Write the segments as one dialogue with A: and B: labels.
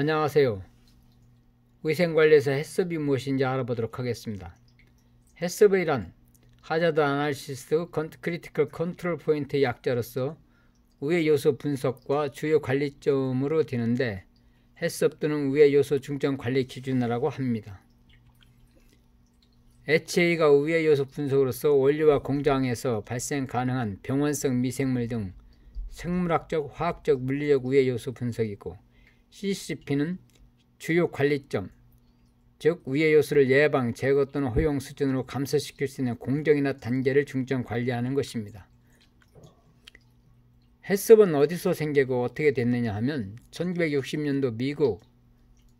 A: 안녕하세요. 위생관리에서 해썹이 무엇인지 알아보도록 하겠습니다. 해썹이란 하자드 아날시스 크리티컬 컨트롤 포인트의 약자로서 위의 요소 분석과 주요 관리점으로 되는데 해썹 또는 위의 요소 중점 관리 기준이라고 합니다. HA가 위의 요소 분석으로서 원료와 공장에서 발생 가능한 병원성 미생물 등 생물학적, 화학적, 물리적 위의 요소 분석이고 CCP는 주요 관리점, 즉 위의 요소를 예방, 제거 또는 허용 수준으로 감소시킬 수 있는 공정이나 단계를 중점 관리하는 것입니다. 해썹은 어디서 생기고 어떻게 됐느냐 하면 1960년도 미국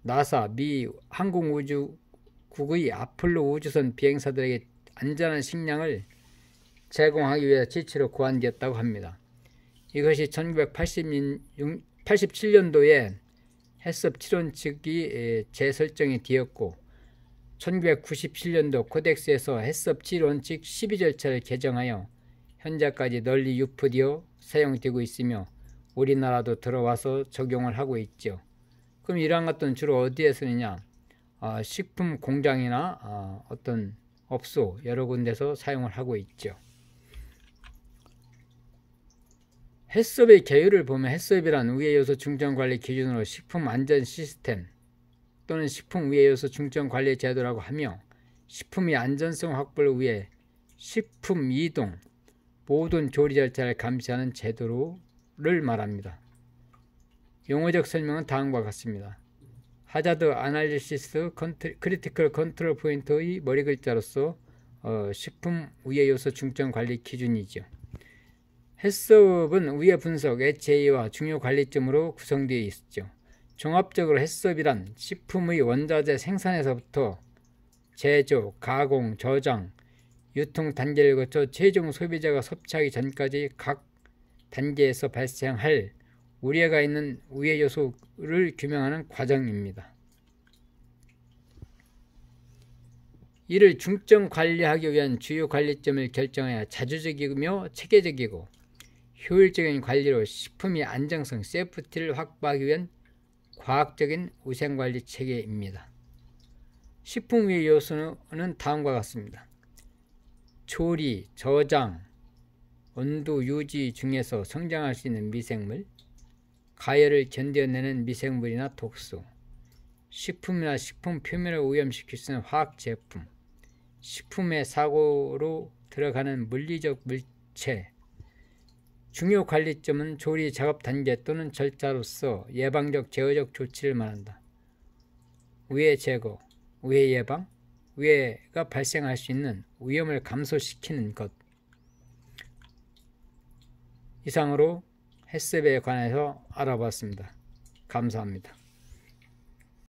A: 나사 미 항공우주국의 아폴로 우주선 비행사들에게 안전한 식량을 제공하기 위해 지치로 고안되었다고 합니다. 이것이 1987년도에 해섭 7원 측이 재설정이 되었고 1997년도 코덱스에서 해섭 7원 측 12절차를 개정하여 현재까지 널리 유포되어 사용되고 있으며 우리나라도 들어와서 적용을 하고 있죠. 그럼 이러한 것들은 주로 어디에 쓰느냐? 어, 아, 식품 공장이나 어, 어떤 업소 여러 군데서 사용을 하고 있죠. 해썹의 개요를 보면 해썹이란 위의 요소 중점 관리 기준으로 식품 안전 시스템 또는 식품 위의 요소 중점 관리 제도라고 하며 식품의 안전성 확보를 위해 식품 이동, 모든 조리 절차를 감시하는 제도를 말합니다. 용어적 설명은 다음과 같습니다. 하자드 아날리시스 컨트, 크리티컬 컨트롤 포인트의 머리 글자로서 어, 식품 위의 요소 중점 관리 기준이죠. 햇수은 위의 분석의 제의와 중요 관리점으로 구성되어 있죠. 종합적으로 햇수이란 식품의 원자재 생산에서부터 제조, 가공, 저장, 유통 단계를 거쳐 최종 소비자가 섭취하기 전까지 각 단계에서 발생할 우려가 있는 우려 요소를 규명하는 과정입니다. 이를 중점 관리하기 위한 주요 관리점을 결정해야 자주적이며 체계적이고 효율적인 관리로 식품의 안정성, 세프티를 확보하기 위한 과학적인 위생관리 체계입니다. 식품의 요소는 다음과 같습니다. 조리, 저장, 온도 유지 중에서 성장할 수 있는 미생물, 가열을 견뎌내는 미생물이나 독소, 식품이나 식품 표면을 오염시킬 수 있는 화학제품, 식품의 사고로 들어가는 물리적 물체, 중요 관리점은 조리 작업 단계 또는 절차로서 예방적 제어적 조치를 말한다. 우회 제거, 우회 예방, 우회가 발생할 수 있는 위험을 감소시키는 것. 이상으로 헬스베에 관해서 알아봤습니다. 감사합니다.